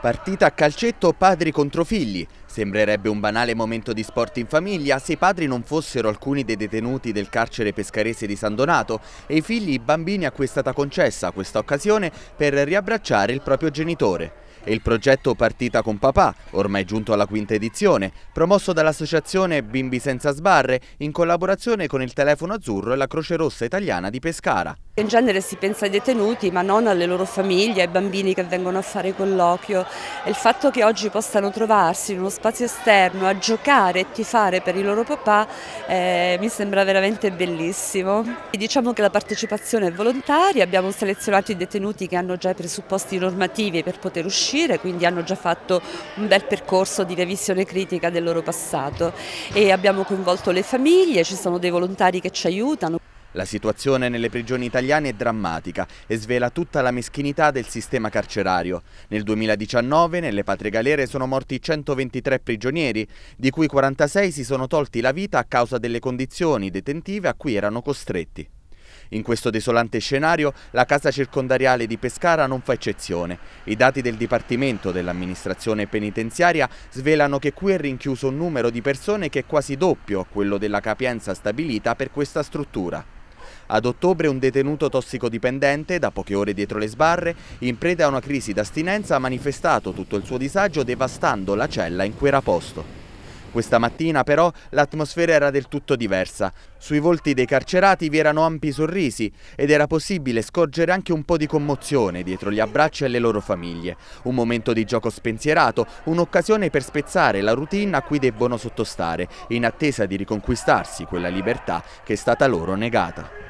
Partita a calcetto padri contro figli. Sembrerebbe un banale momento di sport in famiglia se i padri non fossero alcuni dei detenuti del carcere pescarese di San Donato e i figli i bambini a cui è stata concessa questa occasione per riabbracciare il proprio genitore. E il progetto Partita con Papà, ormai giunto alla quinta edizione, promosso dall'associazione Bimbi Senza Sbarre in collaborazione con il Telefono Azzurro e la Croce Rossa Italiana di Pescara. In genere si pensa ai detenuti ma non alle loro famiglie, ai bambini che vengono a fare colloquio e il fatto che oggi possano trovarsi in uno spazio esterno a giocare e tifare per i loro papà eh, mi sembra veramente bellissimo. E diciamo che la partecipazione è volontaria, abbiamo selezionato i detenuti che hanno già i presupposti normativi per poter uscire, quindi hanno già fatto un bel percorso di revisione critica del loro passato e abbiamo coinvolto le famiglie, ci sono dei volontari che ci aiutano. La situazione nelle prigioni italiane è drammatica e svela tutta la meschinità del sistema carcerario. Nel 2019 nelle patrie galere sono morti 123 prigionieri, di cui 46 si sono tolti la vita a causa delle condizioni detentive a cui erano costretti. In questo desolante scenario la casa circondariale di Pescara non fa eccezione. I dati del Dipartimento dell'amministrazione penitenziaria svelano che qui è rinchiuso un numero di persone che è quasi doppio a quello della capienza stabilita per questa struttura. Ad ottobre un detenuto tossicodipendente, da poche ore dietro le sbarre, in preda a una crisi d'astinenza ha manifestato tutto il suo disagio devastando la cella in cui era posto. Questa mattina però l'atmosfera era del tutto diversa. Sui volti dei carcerati vi erano ampi sorrisi ed era possibile scorgere anche un po' di commozione dietro gli abbracci alle loro famiglie. Un momento di gioco spensierato, un'occasione per spezzare la routine a cui debbono sottostare, in attesa di riconquistarsi quella libertà che è stata loro negata.